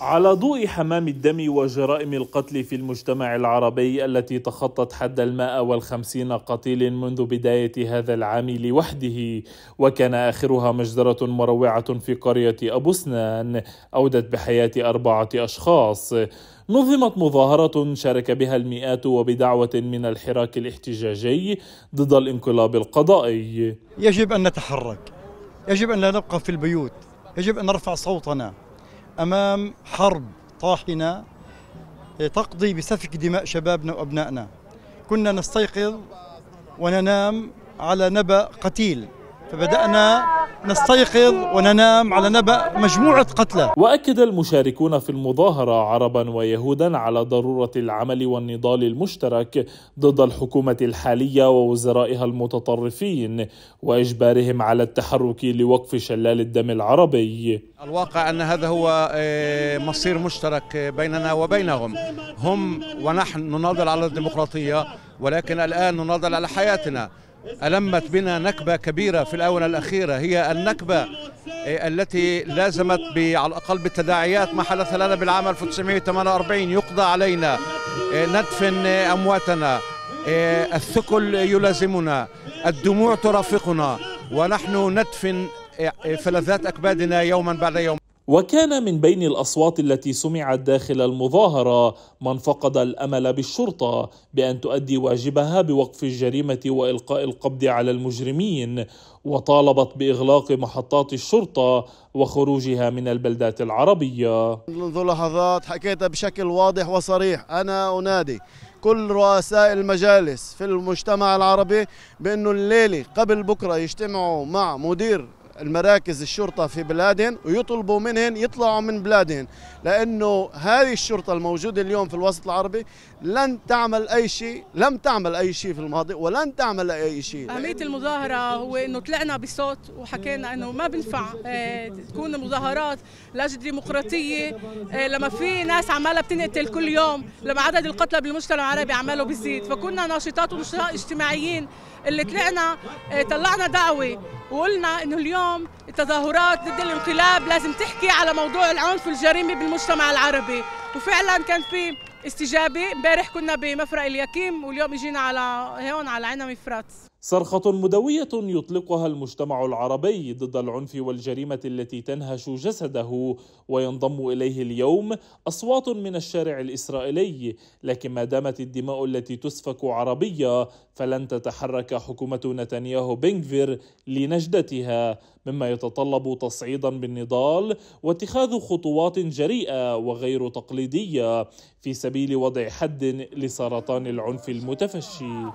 على ضوء حمام الدم وجرائم القتل في المجتمع العربي التي تخطت حد المائة والخمسين قتيل منذ بداية هذا العام لوحده وكان آخرها مجزرة مروعة في قرية أبو سنان أودت بحياة أربعة أشخاص نظمت مظاهرة شارك بها المئات وبدعوة من الحراك الاحتجاجي ضد الانقلاب القضائي يجب أن نتحرك يجب أن لا نبقى في البيوت يجب أن نرفع صوتنا امام حرب طاحنه آه، تقضي بسفك دماء شبابنا وابنائنا كنا نستيقظ وننام على نبأ قتيل فبدأنا نستيقظ وننام على نبأ مجموعة قتلى وأكد المشاركون في المظاهرة عربا ويهودا على ضرورة العمل والنضال المشترك ضد الحكومة الحالية ووزرائها المتطرفين وإجبارهم على التحرك لوقف شلال الدم العربي الواقع أن هذا هو آه، مصير مشترك بيننا وبينهم هم ونحن نناضل على الديمقراطية ولكن الآن نناضل على حياتنا ألمت بنا نكبة كبيرة في الآونة الأخيرة هي النكبة إيه، التي لازمت على الأقل بالتداعيات ما حدث لنا بالعام 1948 يقضى علينا إيه، ندفن إيه، أمواتنا الثكل يلازمنا الدموع ترافقنا ونحن ندفن فلذات أكبادنا يوما بعد يوم وكان من بين الاصوات التي سمعت داخل المظاهره من فقد الامل بالشرطه بان تؤدي واجبها بوقف الجريمه والقاء القبض على المجرمين وطالبت باغلاق محطات الشرطه وخروجها من البلدات العربيه. منذ لحظات حكيت بشكل واضح وصريح انا انادي كل رؤساء المجالس في المجتمع العربي بانه الليله قبل بكره يجتمعوا مع مدير المراكز الشرطة في بلادهم ويطلبوا منهم يطلعوا من بلادهم لأنه هذه الشرطة الموجودة اليوم في الوسط العربي لن تعمل أي شيء لم تعمل أي شيء في الماضي ولن تعمل أي شيء أهمية المظاهرة هو أنه طلعنا بصوت وحكينا أنه ما بنفع آه، تكون مظاهرات لاجل ديمقراطية آه، لما في ناس عمالة بتنقتل كل يوم لما عدد القتلى بالمجتمع العربي عماله بيزيد فكنا ناشطات ونشطاء اجتماعيين اللي طلعنا آه، طلعنا دعوه وقلنا انه اليوم التظاهرات ضد الانقلاب لازم تحكي على موضوع العنف والجريمه بالمجتمع العربي وفعلا كان في استجابه امبارح كنا بمفرق اليكيم واليوم اجينا على هون على عنا فراتس صرخة مدوية يطلقها المجتمع العربي ضد العنف والجريمة التي تنهش جسده وينضم إليه اليوم أصوات من الشارع الإسرائيلي لكن ما دامت الدماء التي تسفك عربية فلن تتحرك حكومة نتنياهو بنغفير لنجدتها مما يتطلب تصعيدا بالنضال واتخاذ خطوات جريئة وغير تقليدية في سبيل وضع حد لسرطان العنف المتفشي